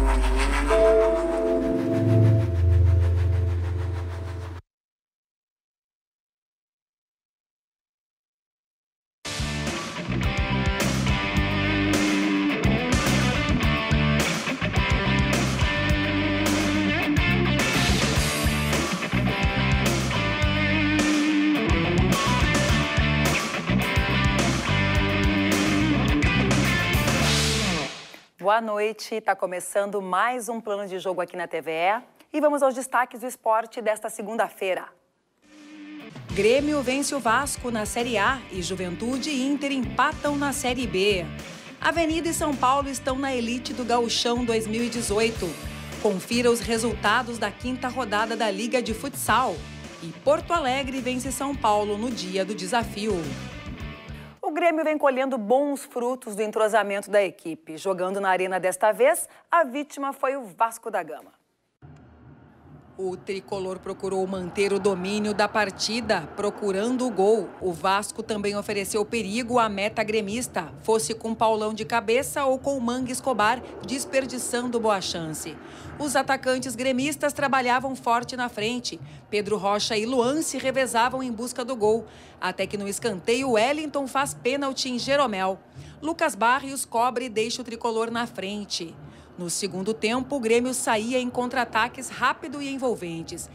Thank you. boa noite. Está começando mais um plano de jogo aqui na TVE. E vamos aos destaques do esporte desta segunda-feira. Grêmio vence o Vasco na Série A e Juventude e Inter empatam na Série B. Avenida e São Paulo estão na elite do Gauchão 2018. Confira os resultados da quinta rodada da Liga de Futsal. E Porto Alegre vence São Paulo no dia do desafio. Grêmio vem colhendo bons frutos do entrosamento da equipe. Jogando na arena desta vez, a vítima foi o Vasco da Gama. O tricolor procurou manter o domínio da partida, procurando o gol. O Vasco também ofereceu perigo à meta gremista, fosse com Paulão de cabeça ou com Mangue Escobar, desperdiçando boa chance. Os atacantes gremistas trabalhavam forte na frente. Pedro Rocha e Luan se revezavam em busca do gol, até que no escanteio Wellington faz pênalti em Jeromel. Lucas Barrios cobre e deixa o tricolor na frente. No segundo tempo, o Grêmio saía em contra-ataques rápido e envolventes.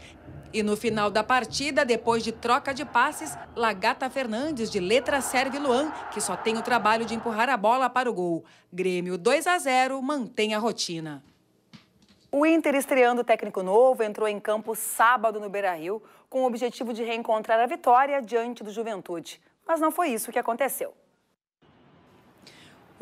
E no final da partida, depois de troca de passes, Lagata Fernandes de letra serve Luan, que só tem o trabalho de empurrar a bola para o gol. Grêmio 2 a 0 mantém a rotina. O Inter, estreando técnico novo, entrou em campo sábado no Beira-Rio com o objetivo de reencontrar a vitória diante do Juventude. Mas não foi isso que aconteceu.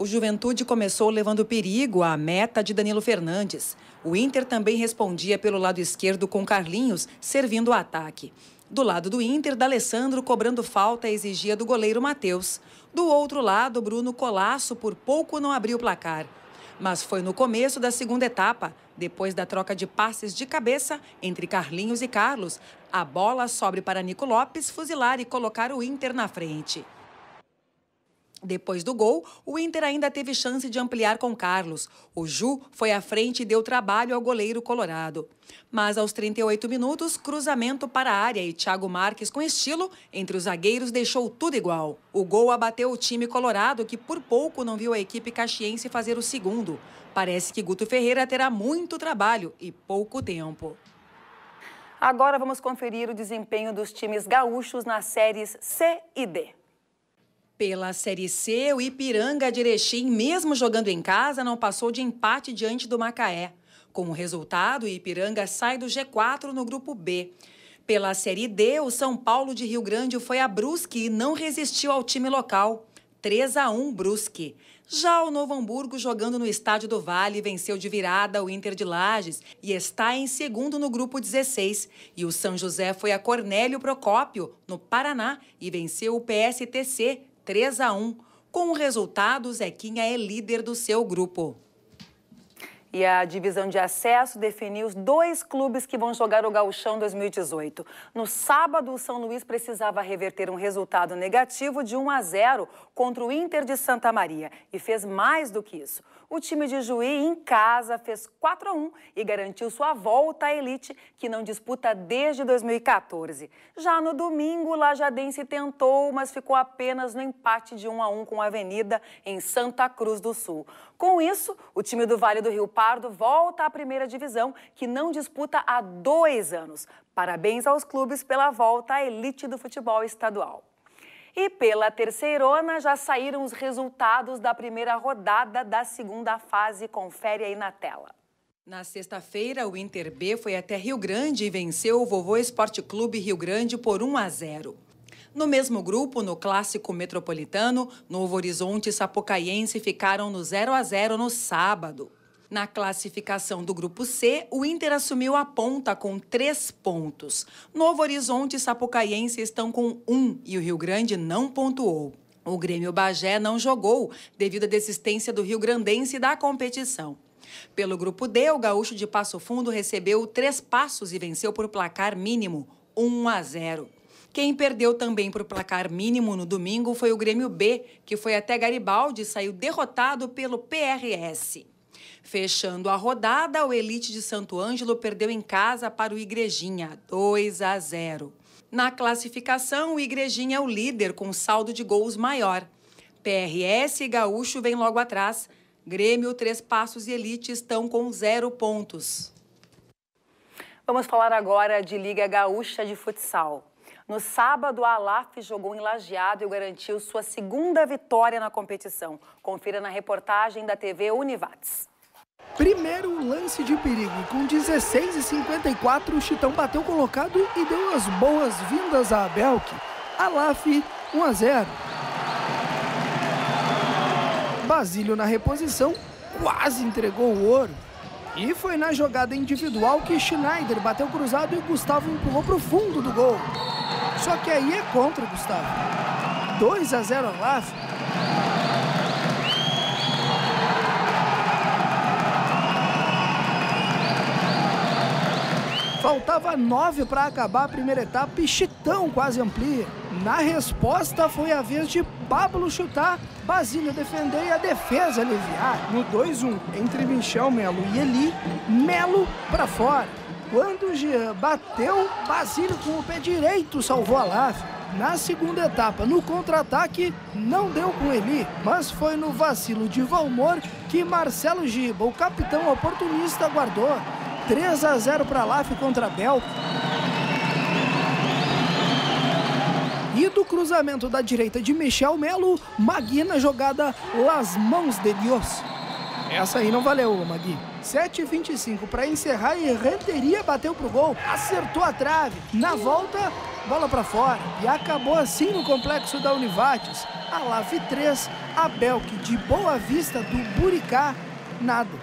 O Juventude começou levando perigo à meta de Danilo Fernandes. O Inter também respondia pelo lado esquerdo com Carlinhos, servindo o ataque. Do lado do Inter, D'Alessandro cobrando falta exigia do goleiro Matheus. Do outro lado, Bruno Colasso por pouco não abriu o placar. Mas foi no começo da segunda etapa, depois da troca de passes de cabeça entre Carlinhos e Carlos, a bola sobe para Nico Lopes fuzilar e colocar o Inter na frente. Depois do gol, o Inter ainda teve chance de ampliar com Carlos. O Ju foi à frente e deu trabalho ao goleiro colorado. Mas aos 38 minutos, cruzamento para a área e Thiago Marques, com estilo, entre os zagueiros deixou tudo igual. O gol abateu o time colorado, que por pouco não viu a equipe caxiense fazer o segundo. Parece que Guto Ferreira terá muito trabalho e pouco tempo. Agora vamos conferir o desempenho dos times gaúchos nas séries C e D. Pela Série C, o Ipiranga de Erechim, mesmo jogando em casa, não passou de empate diante do Macaé. Com o resultado, o Ipiranga sai do G4 no grupo B. Pela Série D, o São Paulo de Rio Grande foi a Brusque e não resistiu ao time local. 3 a 1 Brusque. Já o Novo Hamburgo, jogando no Estádio do Vale, venceu de virada o Inter de Lages e está em segundo no grupo 16. E o São José foi a Cornélio Procópio, no Paraná, e venceu o PSTC 3 a 1. Com o resultado, Zequinha é líder do seu grupo. E a divisão de acesso definiu os dois clubes que vão jogar o Gauchão 2018. No sábado, o São Luís precisava reverter um resultado negativo de 1 a 0 contra o Inter de Santa Maria e fez mais do que isso. O time de Juí, em casa, fez 4 a 1 e garantiu sua volta à elite, que não disputa desde 2014. Já no domingo, o Lajadense tentou, mas ficou apenas no empate de 1 a 1 com a Avenida, em Santa Cruz do Sul. Com isso, o time do Vale do Rio Pará Pardo volta à primeira divisão, que não disputa há dois anos. Parabéns aos clubes pela volta à elite do futebol estadual. E pela terceirona já saíram os resultados da primeira rodada da segunda fase. Confere aí na tela. Na sexta-feira, o Inter B foi até Rio Grande e venceu o Vovô Esporte Clube Rio Grande por 1 a 0. No mesmo grupo, no clássico metropolitano, Novo Horizonte e Sapocaiense ficaram no 0 a 0 no sábado. Na classificação do grupo C, o Inter assumiu a ponta com três pontos. Novo Horizonte e Sapucaiense estão com um e o Rio Grande não pontuou. O Grêmio Bagé não jogou devido à desistência do Rio Grandense da competição. Pelo grupo D, o gaúcho de Passo Fundo recebeu três passos e venceu por placar mínimo 1 a 0. Quem perdeu também por placar mínimo no domingo foi o Grêmio B, que foi até Garibaldi e saiu derrotado pelo PRS. Fechando a rodada, o Elite de Santo Ângelo perdeu em casa para o Igrejinha, 2 a 0. Na classificação, o Igrejinha é o líder com saldo de gols maior. PRS e Gaúcho vêm logo atrás. Grêmio, Três Passos e Elite estão com zero pontos. Vamos falar agora de Liga Gaúcha de Futsal. No sábado, a Alaf jogou em Lajeado e garantiu sua segunda vitória na competição. Confira na reportagem da TV Univates. Primeiro lance de perigo. Com 16 e 54, o Chitão bateu colocado e deu as boas-vindas a Belk. Alaf, 1 a 0. Basílio na reposição quase entregou o ouro. E foi na jogada individual que Schneider bateu cruzado e Gustavo empurrou para o fundo do gol. Só que aí é contra, Gustavo. 2 a 0 Olaf. Faltava nove para acabar a primeira etapa e Chitão quase amplia. Na resposta foi a vez de Pablo chutar, Basílio defender e a defesa aliviar. No 2-1, entre Michel Melo e Eli, Melo para fora. Quando o Jean bateu, Basílio com o pé direito salvou a Lave. Na segunda etapa, no contra-ataque, não deu com ele, mas foi no vacilo de Valmor que Marcelo Giba, o capitão oportunista, guardou. 3 a 0 para Laf contra Bel. E do cruzamento da direita de Michel Melo, Maguina jogada las mãos de Deus. Essa aí não valeu, Magui. 7,25 para encerrar e Renteria bateu pro gol, acertou a trave. Na volta, bola para fora. E acabou assim no complexo da Univates. A LAF 3, a Belk de Boa Vista do Buricá, nada.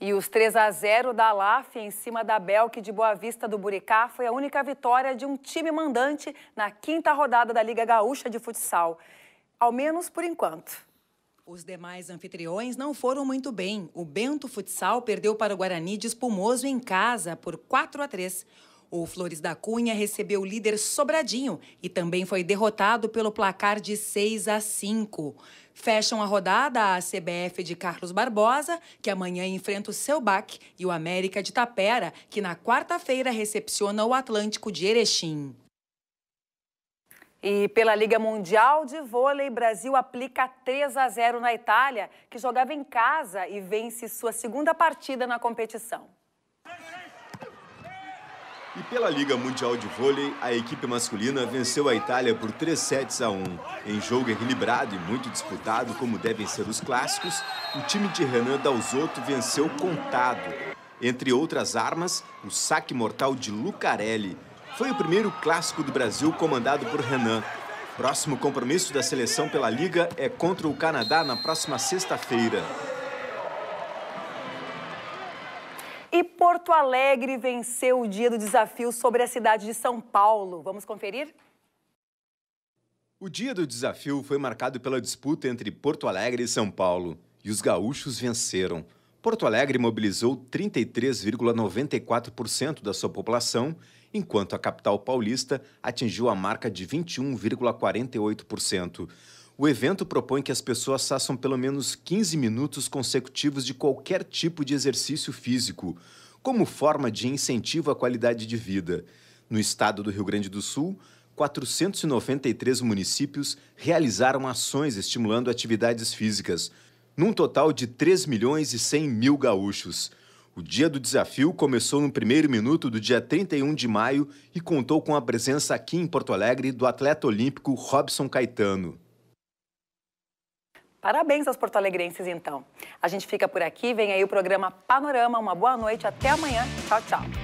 E os 3 a 0 da LAF em cima da Belk de Boa Vista do Buricá foi a única vitória de um time mandante na quinta rodada da Liga Gaúcha de Futsal. Ao menos por enquanto. Os demais anfitriões não foram muito bem. O Bento Futsal perdeu para o Guarani de Espumoso em casa por 4 a 3. O Flores da Cunha recebeu o líder Sobradinho e também foi derrotado pelo placar de 6 a 5. Fecham a rodada a CBF de Carlos Barbosa, que amanhã enfrenta o Selbac, e o América de Tapera, que na quarta-feira recepciona o Atlântico de Erechim. E pela Liga Mundial de Vôlei, Brasil aplica 3 a 0 na Itália, que jogava em casa e vence sua segunda partida na competição. E pela Liga Mundial de Vôlei, a equipe masculina venceu a Itália por 3 sets a 1. Em jogo equilibrado e muito disputado, como devem ser os clássicos, o time de Renan Dalzotto venceu contado. Entre outras armas, o saque mortal de Lucarelli, foi o primeiro clássico do Brasil comandado por Renan. Próximo compromisso da seleção pela Liga é contra o Canadá na próxima sexta-feira. E Porto Alegre venceu o dia do desafio sobre a cidade de São Paulo. Vamos conferir? O dia do desafio foi marcado pela disputa entre Porto Alegre e São Paulo. E os gaúchos venceram. Porto Alegre mobilizou 33,94% da sua população enquanto a capital paulista atingiu a marca de 21,48%. O evento propõe que as pessoas façam pelo menos 15 minutos consecutivos de qualquer tipo de exercício físico, como forma de incentivo à qualidade de vida. No estado do Rio Grande do Sul, 493 municípios realizaram ações estimulando atividades físicas, num total de 3 milhões e 100 mil gaúchos. O dia do desafio começou no primeiro minuto do dia 31 de maio e contou com a presença aqui em Porto Alegre do atleta olímpico Robson Caetano. Parabéns aos porto-alegrenses, então. A gente fica por aqui, vem aí o programa Panorama. Uma boa noite, até amanhã. Tchau, tchau.